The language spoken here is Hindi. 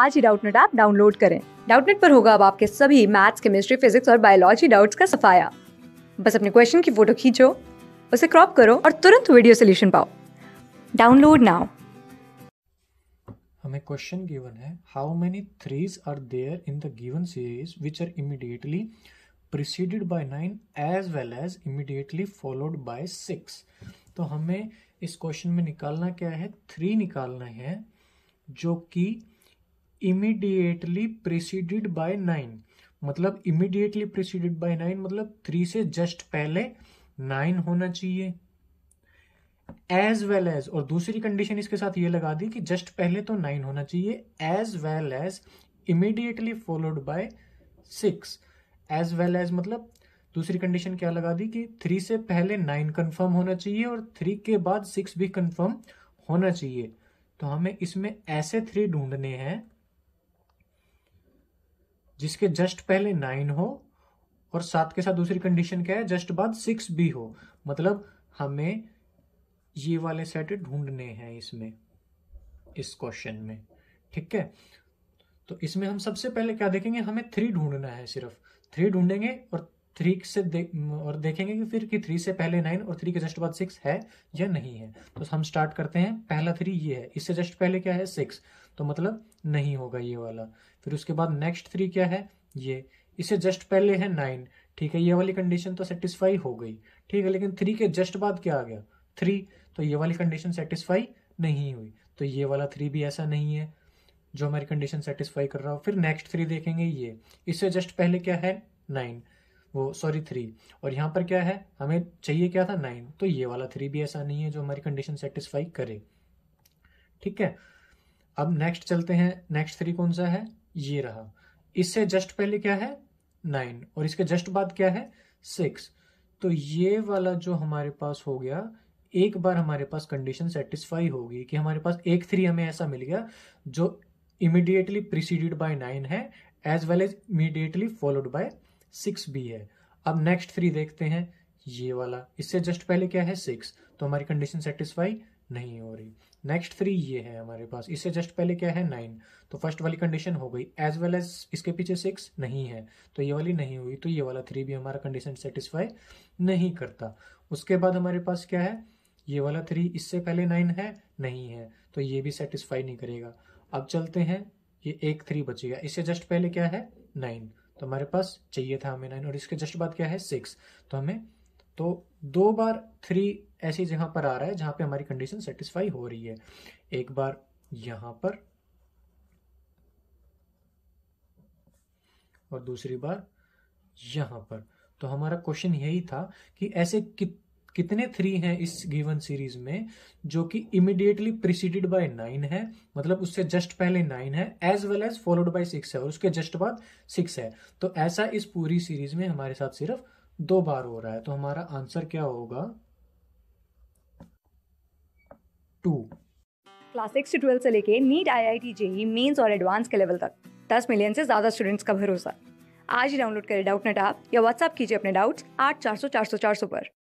आज ही डाउटनेट ऐप डाउनलोड करें डाउटनेट पर होगा अब आपके सभी मैथ्स केमिस्ट्री फिजिक्स और बायोलॉजी डाउट्स का सफाया बस अपने क्वेश्चन की फोटो खींचो उसे क्रॉप करो और तुरंत वीडियो सोल्यूशन पाओ डाउनलोड नाउ हमें क्वेश्चन गिवन है how many threes are there in the given series which are immediately preceded by nine as well as immediately followed by six तो हमें इस क्वेश्चन में निकालना क्या है थ्री निकालना है जो कि इमीडिएटली प्रिसीडिड बाय नाइन मतलब इमीडिएटली प्रिसीडेड बाय नाइन मतलब थ्री से जस्ट पहले नाइन होना चाहिए एज वेल एज और दूसरी कंडीशन इसके साथ ये लगा दी कि जस्ट पहले तो नाइन होना चाहिए as well as immediately followed by six as well as मतलब दूसरी कंडीशन क्या लगा दी कि थ्री से पहले नाइन कंफर्म होना चाहिए और थ्री के बाद सिक्स भी कंफर्म होना चाहिए तो हमें इसमें ऐसे थ्री ढूंढने हैं जिसके जस्ट पहले नाइन हो और सात के साथ दूसरी कंडीशन क्या है जस्ट बाद सिक्स भी हो मतलब हमें ये वाले सेट ढूंढने हैं इसमें इस क्वेश्चन में ठीक है तो इसमें हम सबसे पहले क्या देखेंगे हमें थ्री ढूंढना है सिर्फ थ्री ढूंढेंगे और थ्री से दे, और देखेंगे कि फिर कि थ्री से पहले नाइन और थ्री के जस्ट बाद सिक्स है या नहीं है तो हम स्टार्ट करते हैं पहला थ्री ये है इससे जस्ट पहले क्या है सिक्स तो मतलब नहीं होगा ये वाला फिर उसके बाद नेक्स्ट थ्री क्या है ये इसे जस्ट पहले है नाइन ठीक है ये वाली कंडीशन तो सेटिस्फाई हो गई ठीक है लेकिन थ्री के जस्ट बाद क्या आ गया थ्री तो ये वाली कंडीशन सेटिस्फाई नहीं हुई तो ये वाला थ्री भी ऐसा नहीं है जो हमारी कंडीशन सेटिस्फाई कर रहा हो फिर नेक्स्ट थ्री देखेंगे ये इससे जस्ट पहले क्या है नाइन वो सॉरी थ्री और यहाँ पर क्या है हमें चाहिए क्या था नाइन तो ये वाला थ्री भी ऐसा नहीं है जो हमारी कंडीशन सेटिस्फाई करे ठीक है अब नेक्स्ट चलते हैं नेक्स्ट थ्री कौन सा है ये रहा इससे जस्ट पहले क्या है नाइन और इसके जस्ट बाद क्या है सिक्स तो ये वाला जो हमारे पास हो गया एक बार हमारे पास कंडीशन सेटिस्फाई होगी कि हमारे पास एक थ्री हमें ऐसा मिल गया जो इमिडिएटली प्रिसीडेड बाय नाइन है as well as immediately followed by six भी है अब नेक्स्ट थ्री देखते हैं ये वाला इससे जस्ट पहले क्या है सिक्स तो हमारी कंडीशन सेटिस्फाई नहीं हो रही नेक्स्ट थ्री ये है हमारे पास इससे जस्ट पहले क्या है नाइन तो फर्स्ट वाली कंडीशन हो गई एज वेल एज इसके पीछे सिक्स नहीं है तो ये वाली नहीं हुई तो ये वाला थ्री भी हमारा कंडीशन सेटिस्फाई नहीं करता उसके बाद हमारे पास क्या है ये वाला थ्री इससे पहले नाइन है नहीं है तो ये भी सेटिस्फाई नहीं करेगा अब चलते हैं ये एक थ्री बचेगा इससे जस्ट पहले क्या है नाइन तो हमारे पास चाहिए था हमें नाइन और इसके जस्ट बाद क्या है सिक्स तो हमें तो दो बार थ्री ऐसी जगह पर आ रहा है जहां पे हमारी कंडीशन सेटिस्फाई हो रही है एक बार यहां पर और दूसरी बार यहां पर तो हमारा क्वेश्चन यही था कि ऐसे कि, कितने थ्री हैं इस गिवन सीरीज में जो कि इमिडिएटली प्रिसीडेड बाय नाइन है मतलब उससे जस्ट पहले नाइन है as well as followed by six है और उसके जस्ट बाद सिक्स है तो ऐसा इस पूरी सीरीज में हमारे साथ सिर्फ दो बार हो रहा है तो हमारा आंसर क्या होगा टू क्लास सिक्स ट्वेल्थ से लेके NEET I I T JEE Mains और एडवांस के लेवल तक दस मिलियन से ज़्यादा स्टूडेंट्स का भरोसा आज ही डाउनलोड करें डाउट नेट ऐप या व्हाट्सअप कीजिए अपने डाउट्स आठ चार सौ चार सौ चार सौ पर